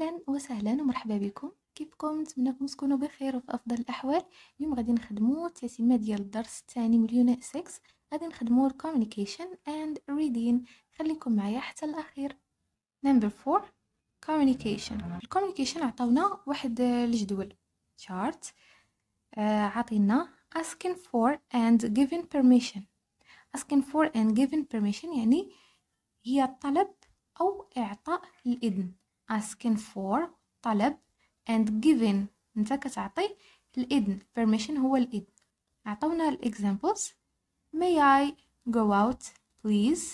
اهلا وسهلا ومرحبا بكم كيفكم نتمنىكم تكونوا بخير وفي افضل الاحوال اليوم غادي نخدموا التتمه ديال الدرس الثاني من اليونت 6 غادي نخدموا communication اند ريدين خليكم معايا حتى الاخير نمبر 4 communication الكوميونيكيشن عطاونا واحد الجدول chart آه، عطينا asking for and giving permission asking for and giving permission يعني هي الطلب او اعطاء الاذن asking for طلب and given انت كتعطي الاذن permission هو الاذن عطونا الاكزامبلز may I go out please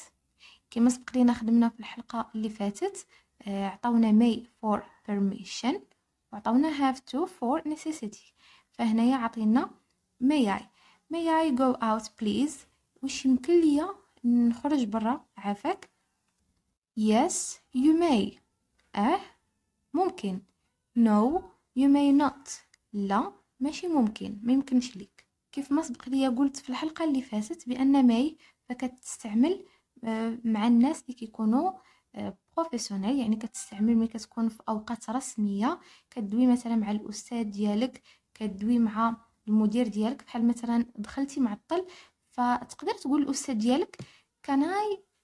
كما سبق لينا خدمنا في الحلقه اللي فاتت آه، عطونا may for permission وعطونا have to for necessity فهنايا عطينا may I may I go out please واش يمكن ليا نخرج برا عافاك yes you may اه ممكن no you may not لا ماشي ممكن ما يمكنش ليك كيف ما سبق ليا قلت في الحلقة اللي فاتت بأن ماي فكتستعمل آه، مع الناس اللي كيكونوا بروفيسيونيل آه، يعني كتستعمل ملي كتكون في اوقات رسميه كدوي مثلا مع الاستاذ ديالك كدوي مع المدير ديالك بحال مثلا دخلتي معطل فتقدر تقول الاستاذ ديالك can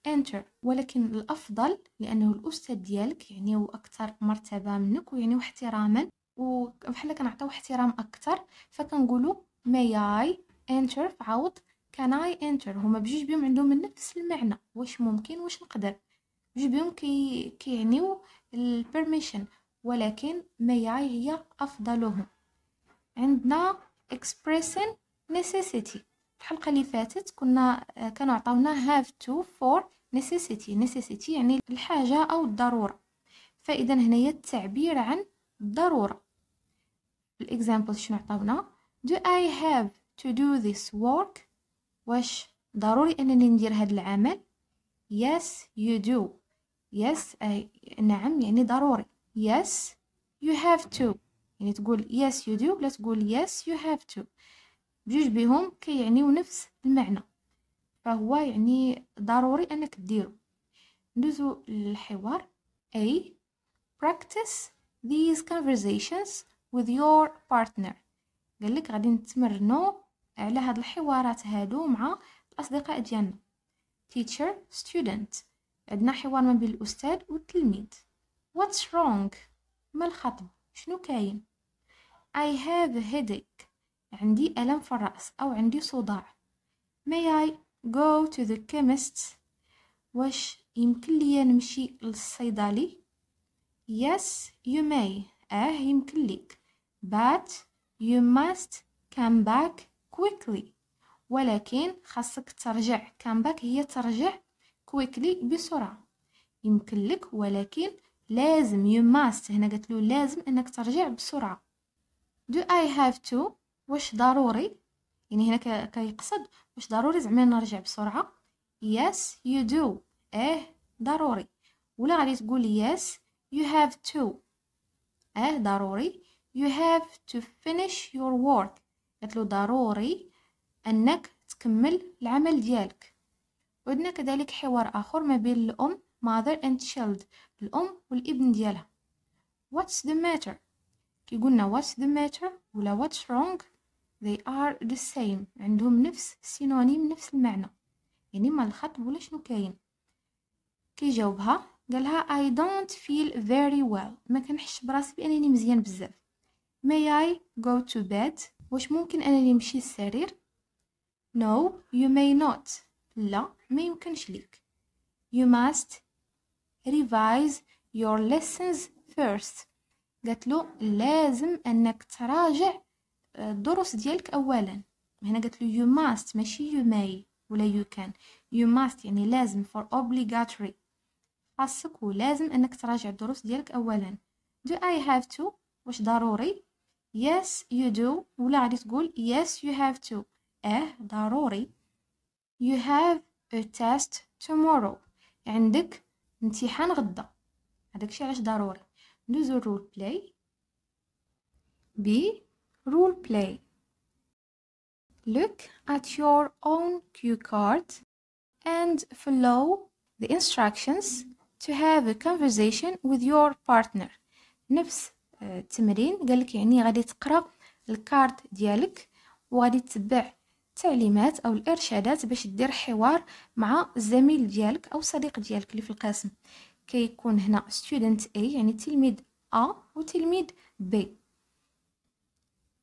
enter ولكن الأفضل لأنه الأستاذ ديالك يعني هو أكثر مرتبة منك ويعني واحتراما وبحال كنعطيو احترام أكثر فكنقولوا may I enter فعوض can I enter هما بجوج بهم عندهم نفس المعنى واش ممكن واش نقدر بجوج بهم كي كيعنيو البيرميشن ولكن may I هي أفضلهم عندنا expressing necessity الحلقة اللي فاتت كنا آه، كانوا عطاونا have to for necessity necessity يعني الحاجة أو الضرورة فإذا هنايا التعبير عن الضرورة الإكزامبل شنو عطاونا do I have to do this work واش ضروري أنني ندير هذا العمل yes you do yes أي آه، نعم يعني ضروري yes you have to يعني تقول yes you do ولا تقول yes you have to بجوج بهم كيعنيو نفس المعنى فهو يعني ضروري انك ديرو ندوزو للحوار A practice these conversations with your partner قال لك غادي نتمرنو على هاد الحوارات هادو مع الاصدقاء ديالنا teacher student عندنا حوار ما بين الاستاذ والتلميذ what's wrong ما الخطب شنو كاين i have a headache عندي ألم في الرأس أو عندي صداع may I go to the chemist واش يمكن لي نمشي للصيدلي yes you may اه يمكن لك but you must come back quickly ولكن خاصك ترجع come back هي ترجع quickly بسرعة يمكن لك ولكن لازم you must هنا قلت له لازم انك ترجع بسرعة do I have to واش ضروري يعني هنا كيقصد واش ضروري زعما نرجع بسرعه يس يو دو اه ضروري ولا غادي تقول يس يو هاف تو اه ضروري يو هاف تو فينيش يور وورك قالت له ضروري انك تكمل العمل ديالك عندنا كذلك حوار اخر ما بين الام mother and child الام والابن ديالها what's the matter كيقولنا what's the matter ولا what's wrong they are the same عندهم نفس سينونيم نفس المعنى يعني ما الخط ولا شنو كاين كي جاوبها قالها I don't feel very well ما كنحش براسي بأنني مزيان بزاف may I go to bed واش ممكن أنني نمشي للسرير no you may not لا ما يمكنش ليك you must revise your lessons first قالت له لازم أنك تراجع الدروس ديالك اولا هنا قالت له يو ماست ماشي يو ماي ولا يو كان يو ماست يعني لازم فور اوبليغاتوري خاصك ولازم انك تراجع الدروس ديالك اولا دو اي هاف تو واش ضروري يس يو دو ولا غادي تقول يس يو هاف تو اه ضروري يو هاف ا تيست tomorrow عندك امتحان غدا هذاك الشيء علاش ضروري ندوزو رول بلاي بي role play. Look at your own cue card and follow the instructions to have a conversation with your partner. نفس آه، التمرين قال لك يعني غادي تقرا الكارد ديالك وغادي تتبع التعليمات او الارشادات باش دير حوار مع الزميل ديالك او صديق ديالك اللي في القسم كيكون هنا student A يعني تلميذ A وتلميذ B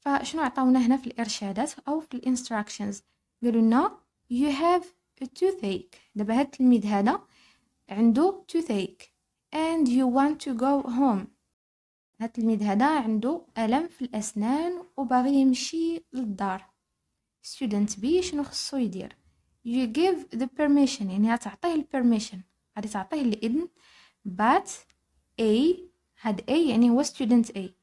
فشنو عطاونا هنا في الارشادات او في الانستراكشنز قالوا لنا you have a toothache دابا هاد التلميذ هذا عنده toothache and you want to go home هاد التلميذ هذا عنده الم في الاسنان وباغي يمشي للدار student بي شنو خصو يدير you give the permission يعني تعطيه ال permission غادي تعطيه الاذن but اي هاد اي يعني هو student اي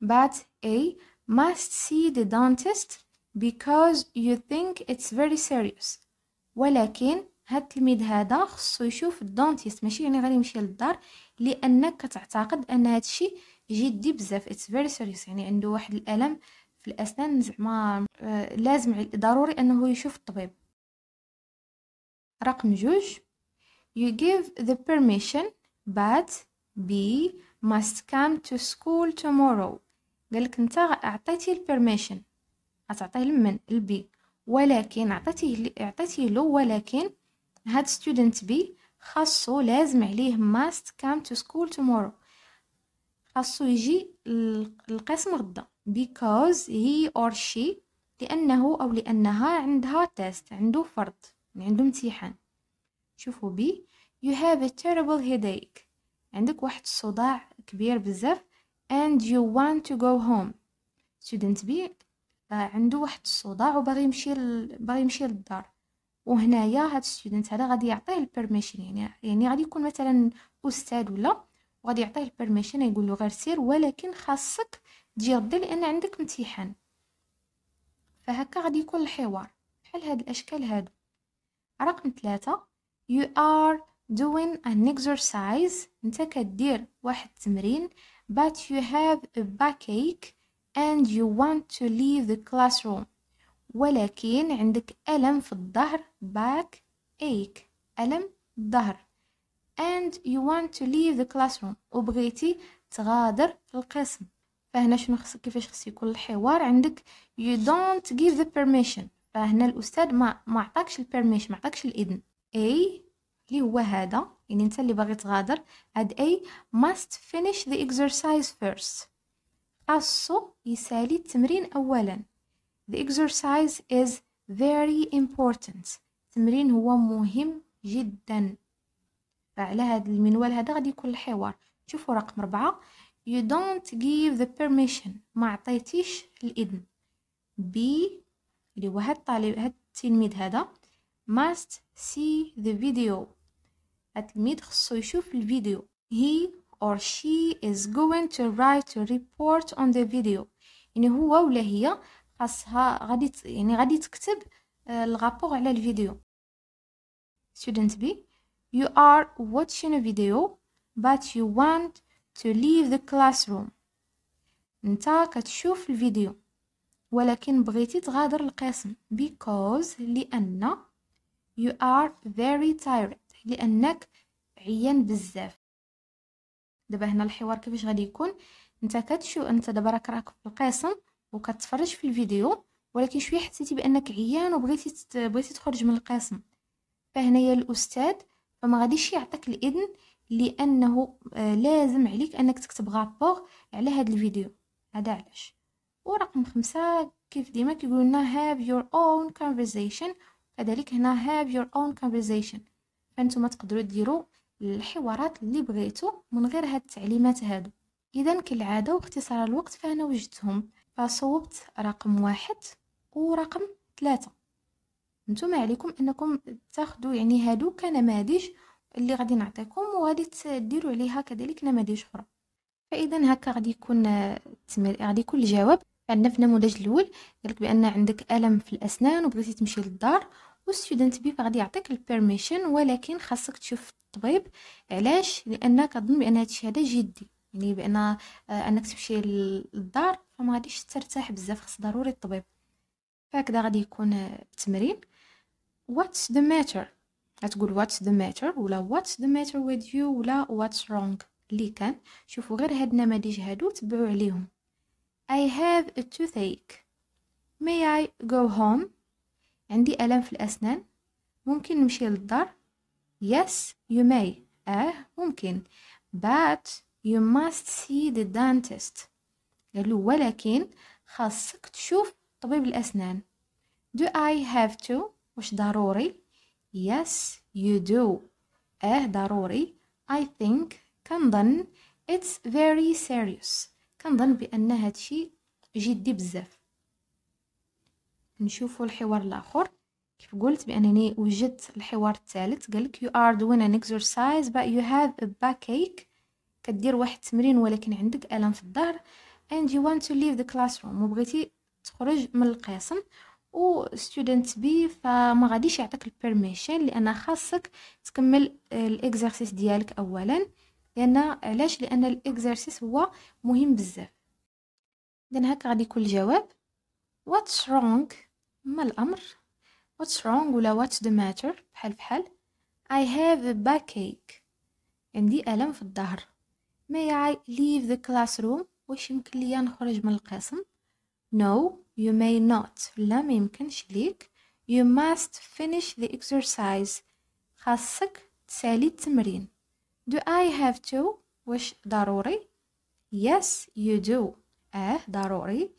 but A must see the dentist because you think it's very serious ولكن هاد التلميذ هذا خصو يشوف الدونتيست ماشي يعني غادي يمشي للدار لانك كتعتقد ان هادشي الشيء جدي بزاف اتس فيري سيريوس يعني عنده واحد الالم في الاسنان زعما آه، لازم ضروري انه يشوف الطبيب رقم جوج you give the permission but B must come to school tomorrow قالك انت اعطيتي البيرميشن غتعطيه لمن البي ولكن عطيتيه عطيتيه له ولكن هاد ستودنت بي خاصو لازم عليه ماست كام تو سكول تومورو خاصو يجي القسم غدا because he or she لأنه أو لأنها عندها تيست عنده فرض يعني عنده امتحان شوفوا بي you have a terrible headache عندك واحد الصداع كبير بزاف and you want to go home student B آه، عنده واحد الصداع وباغي يمشي باغي يمشي للدار وهنايا هاد ستودنت هذا غادي يعطيه البيرميشن يعني يعني غادي يكون مثلا استاذ ولا وغادي يعطيه البيرميشن يقول له غير سير ولكن خاصك تجي غدا لان عندك امتحان فهكا غادي يكون الحوار بحال هاد الاشكال هادو رقم ثلاثة you are doing an exercise انت كدير واحد التمرين but you have a backache and you want to leave the classroom ولكن عندك ألم في الظهر back ache ألم ظهر and you want to leave the classroom وبغيتي تغادر القسم فهنا شنو خص كيفاش خص يكون الحوار عندك you don't give the permission فهنا الأستاذ ما ما عطاكش البرميشن ما عطاكش الإذن A اللي هو هذا يعني انت اللي باغي تغادر هاد اي ماست فينيش ذا اكزرسايز فيرست خاصو يسالي التمرين اولا the exercise is very important التمرين هو مهم جدا فعلى هاد المنوال هذا غادي يكون الحوار شوفوا رقم أربعة يو دونت جيف ذا بيرميشن ما عطيتيش الإذن بي اللي هو هاد الطالب هاد التلميذ هذا ماست سي ذا فيديو التلميذ خصو يشوف الفيديو he or she is going to write a report on the video يعني هو ولا هي خاصها غادي يعني غادي تكتب الغابور على الفيديو student B you are watching a video but you want to leave the classroom انت كتشوف الفيديو ولكن بغيتي تغادر القسم because لأن you are very tired لانك عيان بزاف دابا هنا الحوار كيفاش غادي يكون انت كتشو انت دابا راك راك في القسم وكتفرج في الفيديو ولكن شويه حسيتي بانك عيان وبغيتي بغيتي تخرج من القسم فهنايا الاستاذ فما غاديش يعطيك الاذن لانه آه، لازم عليك انك تكتب غابور على هذا الفيديو هذا علاش ورقم خمسة كيف ديما كيقولوا لنا هاف يور اون كونفرسيشن كذلك هنا هاف يور اون كونفرسيشن فانتم تقدروا ديروا الحوارات اللي بغيتوا من غير هاد التعليمات هادو اذا كالعاده واختصار الوقت فانا وجدتهم فصوبت رقم واحد ورقم ثلاثة نتوما عليكم انكم تاخذوا يعني هادو كنماذج اللي غادي نعطيكم وغادي تديروا عليها كذلك نماذج اخرى فاذا هكا غادي يكون غادي يكون الجواب عندنا في النموذج الاول قالك بان عندك الم في الاسنان وبغيتي تمشي للدار والستودنت بي غادي يعطيك البيرميشن ولكن خاصك تشوف الطبيب علاش لان كظن بان هذا الشيء هذا جدي يعني بان آه، انك تمشي للدار فما غاديش ترتاح بزاف خاص ضروري الطبيب فهكذا غادي يكون آه، التمرين what's the matter غتقول what's the matter ولا what's the matter with you ولا what's wrong اللي كان شوفوا غير هاد النماذج هادو تبعوا عليهم I have a toothache may I go home عندي ألم في الأسنان ممكن نمشي للدار yes you may اه ممكن but you must see the dentist قالو ولكن خاصك تشوف طبيب الأسنان do I have to واش ضروري yes you do اه ضروري I think كنظن it's very serious كنظن بأن هادشي جدي بزاف نشوفوا الحوار الاخر كيف قلت بانني وجدت الحوار الثالث قالك you are doing an exercise but you have a backache كدير واحد التمرين ولكن عندك الم في الظهر and you want to leave the classroom وبغيتي تخرج من القسم و ستودنت بي فما غاديش يعطيك البيرميشن لان خاصك تكمل الاكسرسيس ديالك اولا لان علاش لان الاكسرسيس هو مهم بزاف اذا هكا غادي يكون الجواب what's wrong أما الأمر what's wrong ولا what's the matter بحال بحال I have a backache عندي ألم في الظهر may I leave the classroom واش يمكن ليا نخرج من القسم no you may not لا ما يمكنش ليك you must finish the exercise خاصك تسالي التمرين do I have to واش ضروري yes you do اه ضروري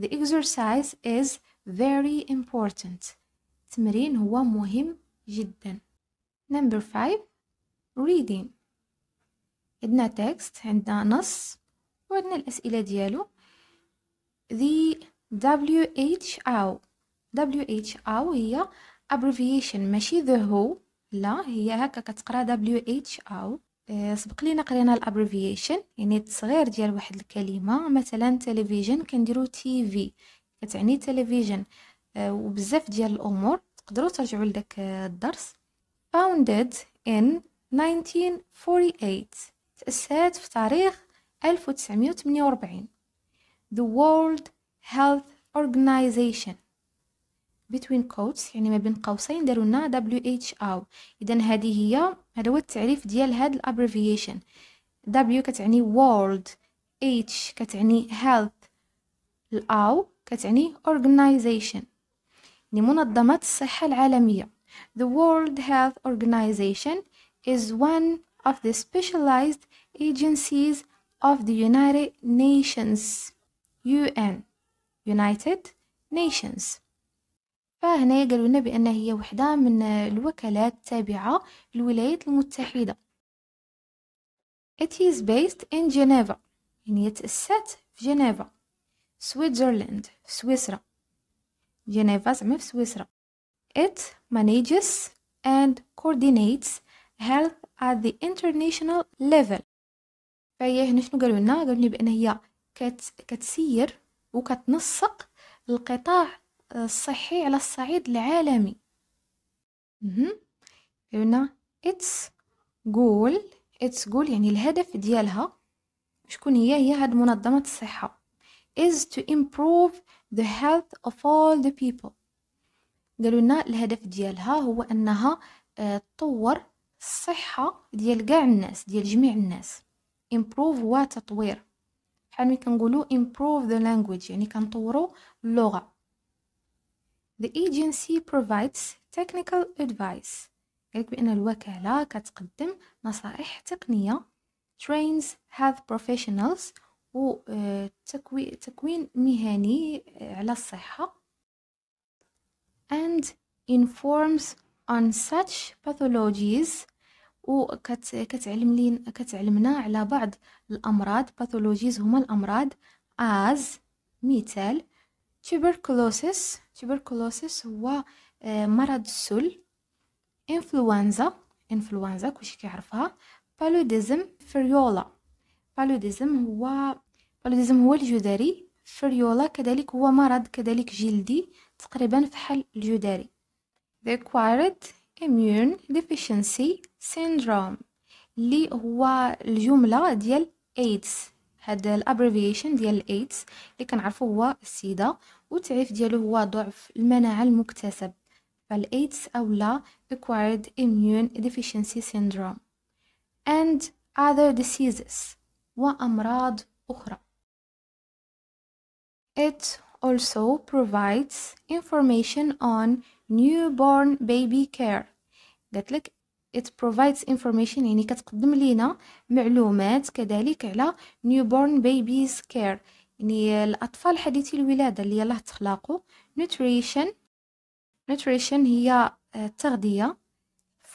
the exercise is very important التمرين هو مهم جدا number five reading عندنا text عندنا نص وعندنا الأسئلة ديالو the WHO WHO هي abbreviation ماشي the WHO لا هي هكا كتقرا WHO آه، سبق لينا قرينا الابريفيشن يعني التصغير ديال واحد الكلمه مثلا تلفزيون كنديرو تي في كتعني تلفزيون آه، وبزاف ديال الامور تقدروا ترجعوا لذاك آه، الدرس founded in 1948 تأسست في تاريخ 1948 The World Health Organization between quotes يعني ما بين قوسين داروا لنا WHO اذا هذه هي هذا هو التعريف ديال هاد الابريفيشن W كتعني World H كتعني Health الأو كتعني organization يعني منظمة الصحة العالمية The World Health Organization is one of the specialized agencies of the United Nations UN United Nations فهنا قالوا لنا بأن هي وحدة من الوكالات التابعة للولايات المتحدة It is based in Geneva يعني تأسست في جنيفا سويتزرلاند في سويسرا جنيفا زعما في سويسرا it manages and coordinates health at the international level فهي هنا شنو قالوا لنا قالوا لي بان هي كت كتسير وكتنسق القطاع الصحي على الصعيد العالمي قالوا its goal its goal يعني الهدف ديالها شكون هي هي هاد منظمة الصحة is to improve the health of all the people قالوا لنا الهدف ديالها هو أنها آه، تطور الصحة ديال كاع الناس ديال جميع الناس improve هو تطوير بحال ملي كنقولو improve the language يعني كنطورو اللغة The agency provides technical advice قالك بأن الوكالة كتقدم نصائح تقنية trains health professionals وتكوين مهني على الصحة and informs on such pathologies وكتعلم لين كتعلمنا على بعض الأمراض pathologies هما الأمراض as مثال tuberculosis tuberculosis هو مرض السل influenza influenza كلشي كيعرفها paludism فريولا paludism هو الأليزم هو الجدري الفريولا كذلك هو مرض كذلك جلدي تقريبا حال الجدري The Acquired Immune Deficiency Syndrome اللي هو الجملة ديال AIDS هذا الابريفيشن ديال الايدز اللي كنعرفو هو السيدا والتعريف ديالو هو ضعف المناعه المكتسب فالايدز اولا acquired immune deficiency syndrome and other diseases وامراض اخرى It also provides information on newborn baby care قالت لك it provides information يعني كتقدم لينا معلومات كذلك على newborn babies care يعني الأطفال حديثي الولادة اللي يلاه تخلقوا nutrition nutrition هي التغذية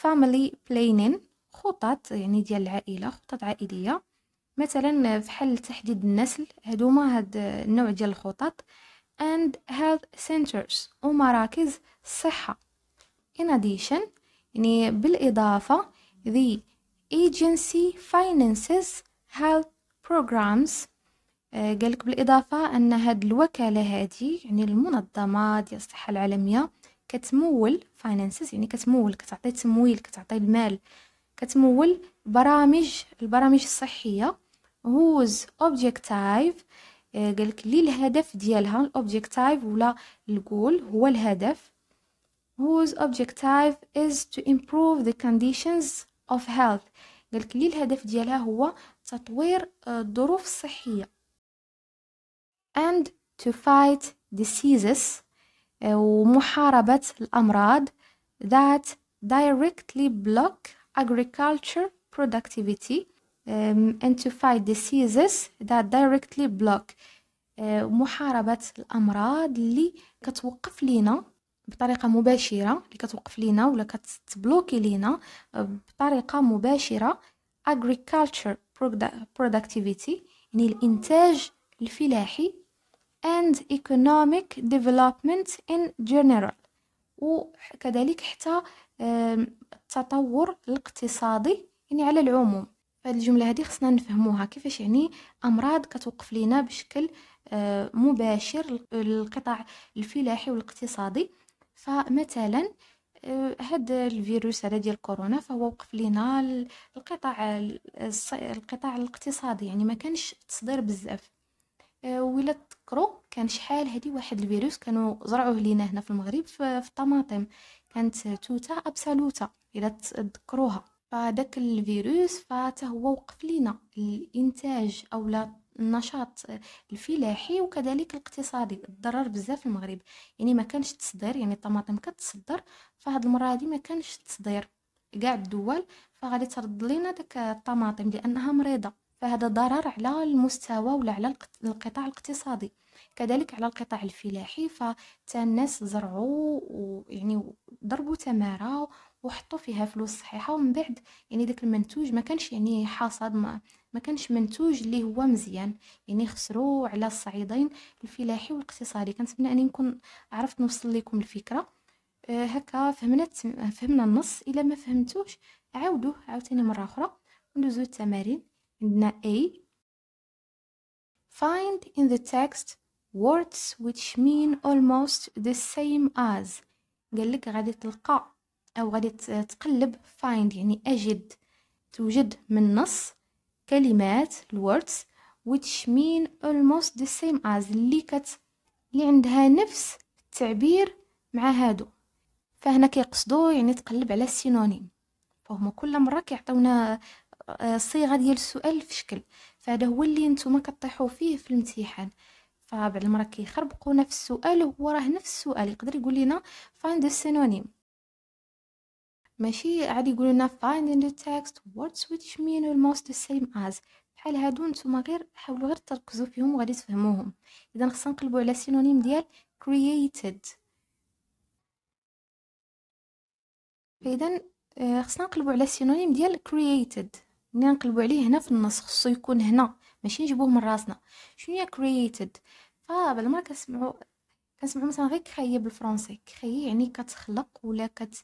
family planning خطط يعني ديال العائلة خطط عائلية مثلا في حل تحديد النسل هادوما هاد النوع ديال الخطط and health centers ومراكز الصحة in addition يعني بالإضافة the agency finances health programs آه، قالك بالإضافة أن هاد الوكالة هادي يعني المنظمة ديال الصحة العالمية كتمول finances يعني كتمول كتعطي تمويل كتعطي المال كتمول برامج البرامج الصحية whose objective قالك لي الهدف ديالها الاوبجيكتيف ولا الجول هو الهدف whose objective is to improve the conditions of health قالك لي الهدف ديالها هو تطوير الظروف الصحية and to fight diseases ومحاربة الأمراض that directly block agriculture productivity um, and to fight diseases that directly block uh, محاربة الأمراض اللي كتوقف لينا بطريقة مباشرة اللي كتوقف لينا ولا كتبلوكي لينا بطريقة مباشرة agriculture productivity يعني الإنتاج الفلاحي and economic development in general وكذلك حتى um, التطور الاقتصادي يعني على العموم فهاد الجمله هذه خصنا نفهموها كيفاش يعني امراض كتوقف لينا بشكل آه، مباشر القطاع الفلاحي والاقتصادي فمثلا آه، هاد الفيروس هذا ديال كورونا فهو وقف لينا القطاع القطاع الاقتصادي يعني ما كانش تصدير بزاف آه، ولا تذكروا كان شحال هذه واحد الفيروس كانوا زرعوه لينا هنا في المغرب في الطماطم كانت توته ابسولوتا الا تذكروها فداك الفيروس هو وقف لينا الانتاج او النشاط الفلاحي وكذلك الاقتصادي ضرر بزاف المغرب يعني ما كانش تصدير يعني الطماطم كتصدر فهاد المره هادي ما كانش تصدير كاع الدول فغادي ترد لينا داك الطماطم لانها مريضه فهذا ضرر على المستوى ولا على القطاع الاقتصادي كذلك على القطاع الفلاحي فتا الناس زرعوا ويعني ضربوا تماره وحطوا فيها فلوس صحيحه ومن بعد يعني داك المنتوج ما كانش يعني حاصد ما ما كانش منتوج اللي هو مزيان يعني خسروا على الصعيدين الفلاحي والاقتصادي كنتمنى اني نكون عرفت نوصل لكم الفكره أه هكا فهمنا فهمنا النص الا ما فهمتوش عاودوه عاوتاني مره اخرى وندوزو التمارين عندنا اي find in the text words which mean almost the same as لك غادي تلقى أو غادي تقلب find يعني أجد توجد من نص كلمات الوردز which mean almost the same as اللي كت اللي عندها نفس التعبير مع هادو فهنا كيقصدوا يعني تقلب على السينونيم فهم كل مره كيعطيونا آه، صيغه ديال السؤال في شكل فهذا هو اللي نتوما كطيحوا فيه في الامتحان فبعض المرات كيخربقونا في السؤال وهو راه نفس السؤال يقدر يقول لنا find the synonym ماشي عاد يقولوا لنا find in the text words which mean almost the same as بحال هادو نتوما غير حاولوا غير تركزوا فيهم وغادي تفهموهم اذا خصنا نقلبوا على سينونيم ديال created فاذا آه، خصنا نقلبوا على سينونيم ديال created ملي نقلبوا عليه هنا في النص خصو يكون هنا ماشي نجيبوه من راسنا شنو هي created فبلا ما كنسمعوا كنسمعوا مثلا غير كخيي بالفرنسي كخيي يعني كتخلق ولا كت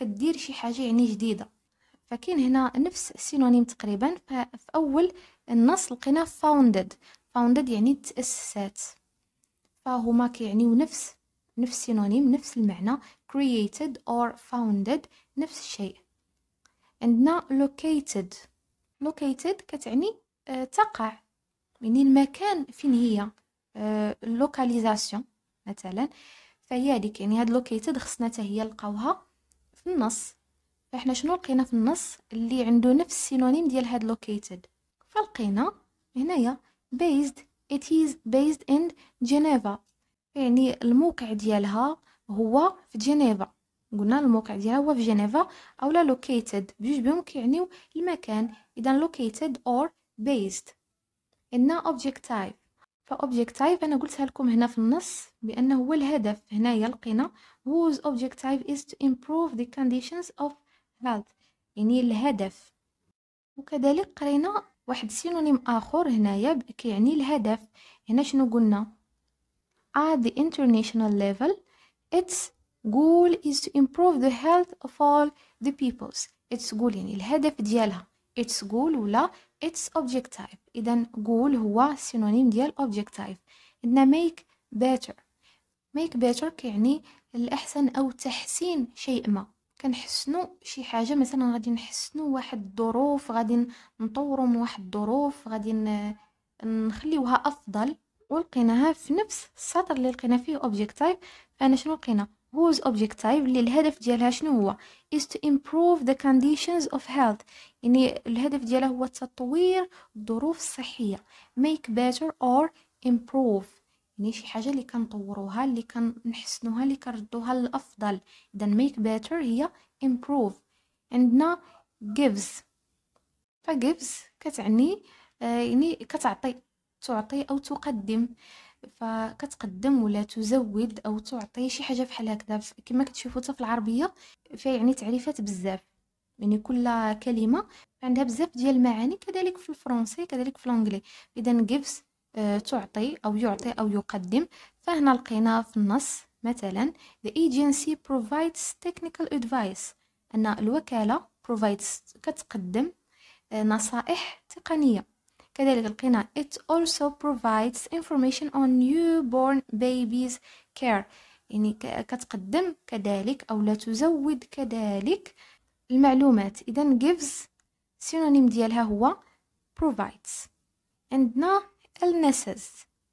كدير شي حاجه يعني جديده فكاين هنا نفس السينونيم تقريبا ففي اول النص لقينا founded founded يعني تاسست فهما كيعنيو نفس نفس سينونيم نفس المعنى created or founded نفس الشيء عندنا located located كتعني أه تقع يعني المكان فين هي لوكاليزاسيون أه مثلا فهي هذيك يعني هاد located خصنا حتى هي نلقاوها في النص فاحنا شنو لقينا في النص اللي عنده نفس السينونيم ديال هاد لوكيتد فلقينا هنايا based it is based in Geneva يعني الموقع ديالها هو في جنيفا قلنا الموقع ديالها هو في جنيفا اولا لوكيتد بجوج بهم كيعنيو المكان اذا لوكيتد اور بيزد ان اوبجيكت تايب فاوبجيكت تايب انا قلتها لكم هنا في النص بانه هو الهدف هنايا لقينا whose اوبجيكت تايب is to improve the conditions of health يعني الهدف وكذلك قرينا واحد سينونيم اخر هنايا كيعني الهدف هنا شنو قلنا at the international level its goal is to improve the health of all the peoples its goal يعني الهدف ديالها its goal ولا its object type إذا goal هو سينونيم ديال object type عندنا make better make better كيعني الأحسن أو تحسين شيء ما كنحسنو شي حاجه مثلا غادي نحسنو واحد الظروف غادي نطورو من واحد الظروف غادي نخليوها افضل ولقيناها في نفس السطر اللي لقينا فيه اوبجيكت تايب فانا شنو لقينا whose objective اللي الهدف ديالها شنو هو is to improve the conditions of health يعني الهدف ديالها هو تطوير الظروف الصحية make better or improve يعني شي حاجة اللي كنطوروها اللي كنحسنوها اللي كنردوها للأفضل إذا make better هي improve عندنا gives فgives كتعني آه، يعني كتعطي تعطي أو تقدم فكتقدم ولا تزود او تعطي شي حاجه بحال هكذا كما كتشوفوا في العربيه فيها يعني تعريفات بزاف يعني كل كلمه عندها بزاف ديال المعاني كذلك في الفرنسي كذلك في الانجلي اذا جيفز آه، تعطي او يعطي او يقدم فهنا لقينا في النص مثلا the agency provides technical advice ان الوكاله provides كتقدم آه، نصائح تقنيه كذلك لقينا it also provides information on newborn babies care يعني كتقدم كذلك أو لا تزود كذلك المعلومات إذا gives سينونيم ديالها هو provides عندنا illnesses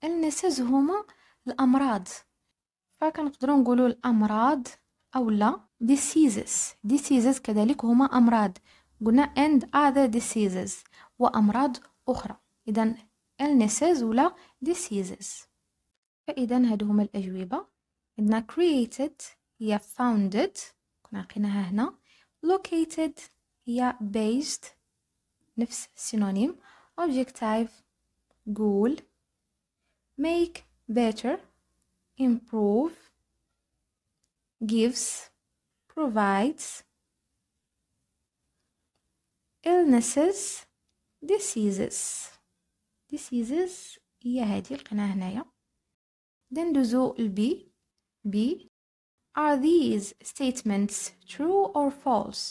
illnesses هما الأمراض فكنقدروا نقولوا الأمراض أو لا diseases diseases كذلك هما أمراض قلنا and other diseases وأمراض أخرى إذا illnesses ولا diseases فإذا هادو هما الأجوبة عندنا created هي founded كنا لقيناها هنا located هي based نفس سينونيم objective goal make better improve gives provides illnesses diseases diseases هي هذه لقيناها هنايا ندوزو البي بي are these statements true or false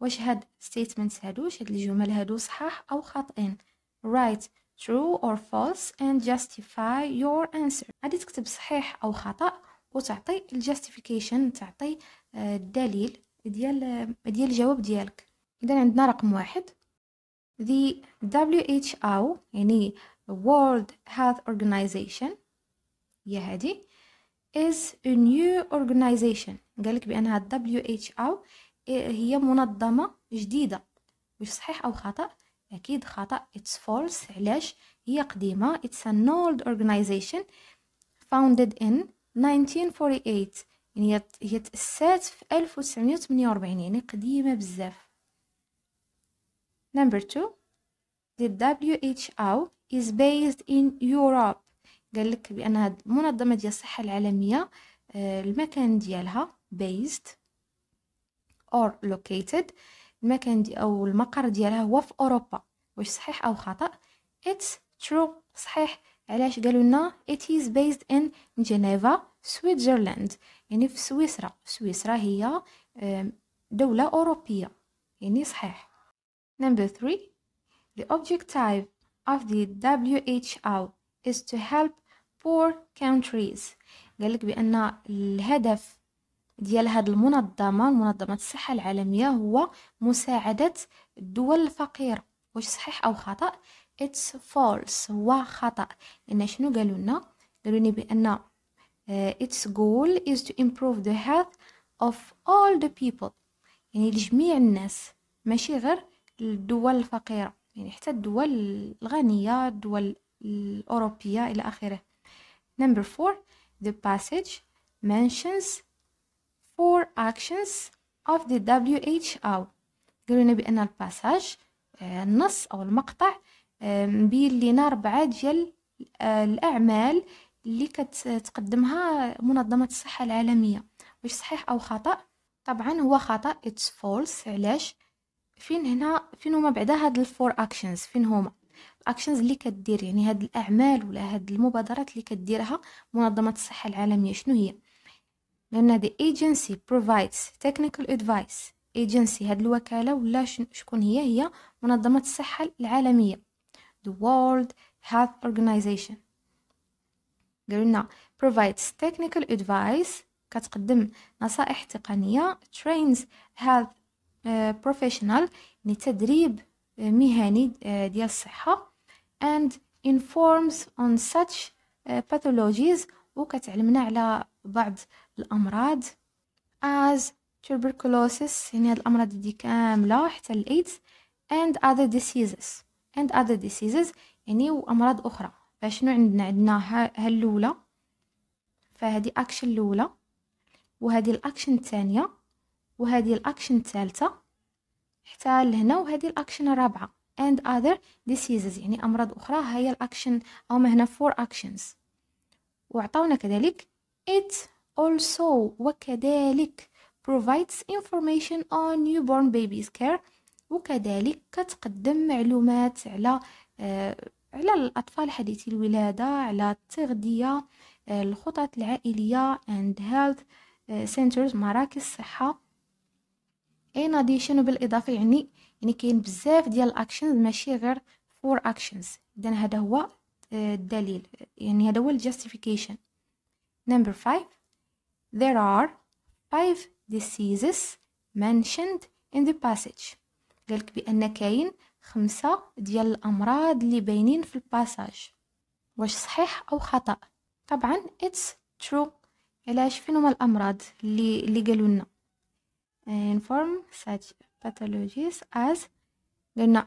واش هاد statements هادو واش هاد الجمل هادو صحاح او خاطئين write true or false and justify your answer غادي تكتب صحيح او خطا وتعطي الجاستيفيكيشن تعطي آه، الدليل ديال ديال الجواب ديالك اذا عندنا رقم واحد the WHO يعني World Health Organization هي هذه is a new organization قالك بأنها WHO هي منظمة جديدة واش صحيح أو خطأ أكيد خطأ it's false علاش هي قديمة it's an old organization founded in 1948 يعني هي تأسست في 1948 يعني قديمة بزاف Number two, the WHO is based in Europe. قال لك بأن هاد منظمة ديال الصحة العالمية آه، المكان ديالها based or located المكان دي أو المقر ديالها هو في أوروبا واش صحيح أو خطأ it's true صحيح علاش قالوا لنا it is based in Geneva Switzerland يعني في سويسرا سويسرا هي دولة أوروبية يعني صحيح Number three, the objective of the WHO is to help poor countries قالك بأن الهدف ديال هاد المنظمة منظمة الصحة العالمية هو مساعدة الدول الفقيرة واش صحيح أو خطأ it's false هو خطأ لأن شنو قالوا لنا قالوا لنا بأن آه، its goal is to improve the health of all the people يعني لجميع الناس ماشي غير الدول الفقيرة يعني حتى الدول الغنية الدول الأوروبية إلى آخره number four the passage mentions four actions of the WHO قالوا لنا بأن الباساج آه، النص أو المقطع مبين لنا أربعة ديال الأعمال اللي كتقدمها منظمة الصحة العالمية واش صحيح أو خطأ طبعا هو خطأ it's false علاش فين هنا فين هما بعدا هاد الفور اكشنز فين هما الاكشنز اللي كدير يعني هاد الاعمال ولا هاد المبادرات اللي كديرها منظمه الصحه العالميه شنو هي لان هذه agency provides technical advice agency هاد الوكاله ولا شكون هي هي منظمه الصحه العالميه the world health organization قالوا لنا provides technical advice كتقدم نصائح تقنيه trains health بروفيشنال آه، يعني تدريب آه، مهني آه، ديال الصحة and informs on such pathologies وكتعلمنا على بعض الأمراض as tuberculosis يعني هاد الأمراض دي كاملة حتى الإيدز and other diseases and other diseases يعني وأمراض أخرى فشنو عندنا عندنا ها الأولى فهذه أكشن الأولى وهذه الأكشن الثانية وهذه الاكشن الثالثه حتى لهنا وهذه الاكشن الرابعه and other diseases يعني امراض اخرى هي الاكشن او هنا four actions وعطاونا كذلك it also وكذلك provides information on newborn babies care وكذلك كتقدم معلومات على آه على الأطفال حديثي الولادة على التغذية آه الخطط العائلية and health آه، centers مراكز صحة ان اديشن وبالاضافه يعني يعني كاين بزاف ديال الاكشنز ماشي غير فور اكشنز اذا هذا هو آه، الدليل يعني هذا هو الجاستيفيكيشن نمبر 5 there are five diseases mentioned in the passage قالك بان كاين خمسة ديال الامراض اللي باينين في الباساج واش صحيح او خطا طبعا اتس ترو علاش فين هما الامراض اللي اللي قالوا لنا inform such pathologies as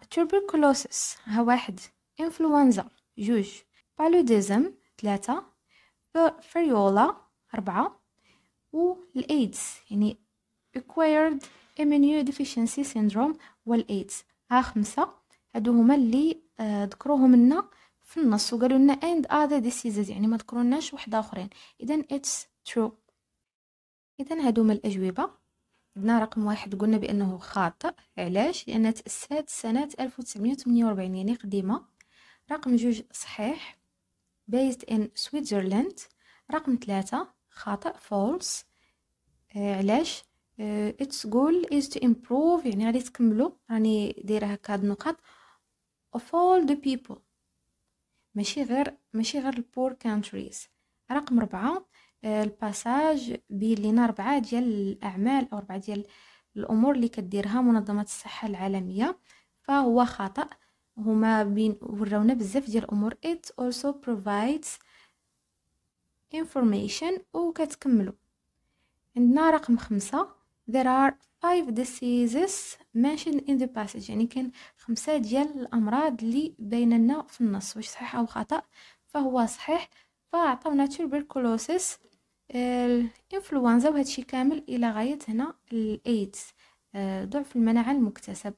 tuberculosis ها واحد influenza جوج paludism ثلاثة فريولا أربعة والإيدز يعني acquired immunodeficiency syndrome والإيدز ها خمسة هادو هما اللي آه، ذكروهم لنا في النص وقالوا لنا and other diseases يعني ما ذكروناش واحد اخرين اذا it's true اذا هادو هما الاجوبه عندنا رقم واحد قلنا بأنه خاطئ علاش لأن تأسست سنة ألف وتسعمية وتمنية يعني قديمة رقم جوج صحيح based in Switzerland رقم ثلاثة خاطئ false آه، علاش اتس آه، its goal is to improve يعني غادي تكملو راني دايره هكا هاد النقط of all the people ماشي غير ماشي غير البور countries رقم ربعة آه، الباساج بين لينا ربعة ديال الأعمال أو اربعه ديال الأمور اللي كديرها منظمة الصحة العالمية فهو خطأ هما بين وراونا بزاف ديال الأمور it also provides information وكتكملوا عندنا رقم خمسة there are five diseases mentioned in the passage يعني كاين خمسة ديال الأمراض اللي بيننا في النص واش صحيح أو خطأ فهو صحيح فعطاونا tuberculosis الانفلونزا وهادشي كامل الى غايه هنا الايدز آه، ضعف المناعه المكتسب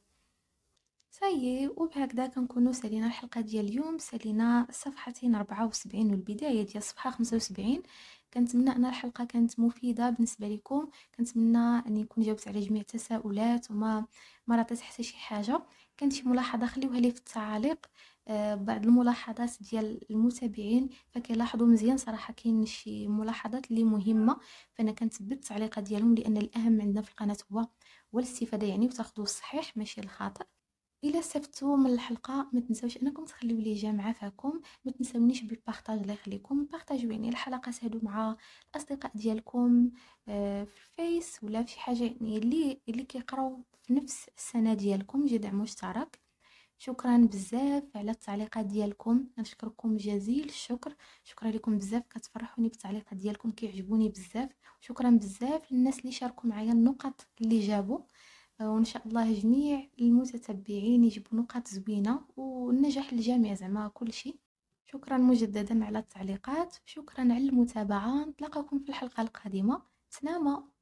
صايي طيب، وبهكذا كنكونوا سالينا الحلقه ديال اليوم سالينا صفحتين 74 والبدايه ديال الصفحه 75 كنتمنى ان الحلقه كانت مفيده بالنسبه لكم كنتمنى اني كون جاوبت على جميع التساؤلات وما ما حتى شي حاجه كانت شي ملاحظه خليوها لي في التعاليق آه بعض الملاحظات ديال المتابعين فكيلاحظوا مزيان صراحه كاين شي ملاحظات اللي مهمه فانا كنثبت التعليقات ديالهم لان الاهم عندنا في القناه هو هو الاستفاده يعني وتاخذوا الصحيح ماشي الخاطئ الى استفدتوا من الحلقه ما تنساوش انكم تخليو لي جامعه فاكم ما تنساونيش بالبارطاج الله يخليكم بارطاجوا يعني الحلقات هادو مع الاصدقاء ديالكم آه، في الفيس ولا في شي حاجه يعني اللي اللي كيقراو نفس السنه ديالكم جدع مشترك شكرا بزاف على التعليقات ديالكم نشكركم جزيل الشكر شكرا لكم بزاف كتفرحوني بالتعليقات ديالكم كيعجبوني بزاف شكرا بزاف للناس اللي شاركوا معايا النقط اللي جابوا آه، وان شاء الله جميع المتتبعين يجيبوا نقط زوينه والنجاح للجميع زعما كلشي شكرا مجددا على التعليقات شكرا على المتابعه نتلاقاكم في الحلقه القادمه سلامه